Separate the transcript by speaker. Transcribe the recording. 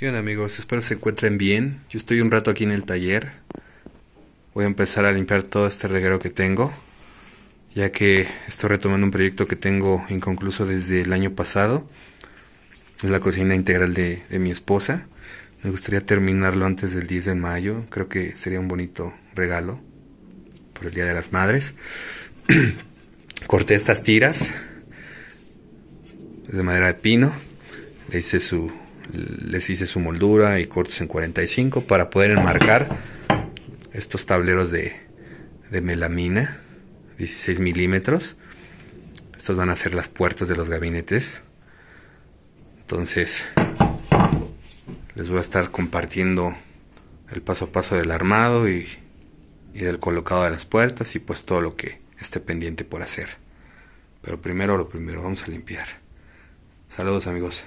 Speaker 1: Bien amigos? Espero se encuentren bien. Yo estoy un rato aquí en el taller. Voy a empezar a limpiar todo este reguero que tengo. Ya que estoy retomando un proyecto que tengo inconcluso desde el año pasado. Es la cocina integral de, de mi esposa. Me gustaría terminarlo antes del 10 de mayo. Creo que sería un bonito regalo por el Día de las Madres. Corté estas tiras. Es de madera de pino. Le hice su les hice su moldura y cortes en 45 para poder enmarcar estos tableros de, melamina 16 milímetros Estos van a ser las puertas de los gabinetes entonces les voy a estar compartiendo el paso a paso del armado y del colocado de las puertas y pues todo lo que esté pendiente por hacer pero primero lo primero vamos a limpiar saludos amigos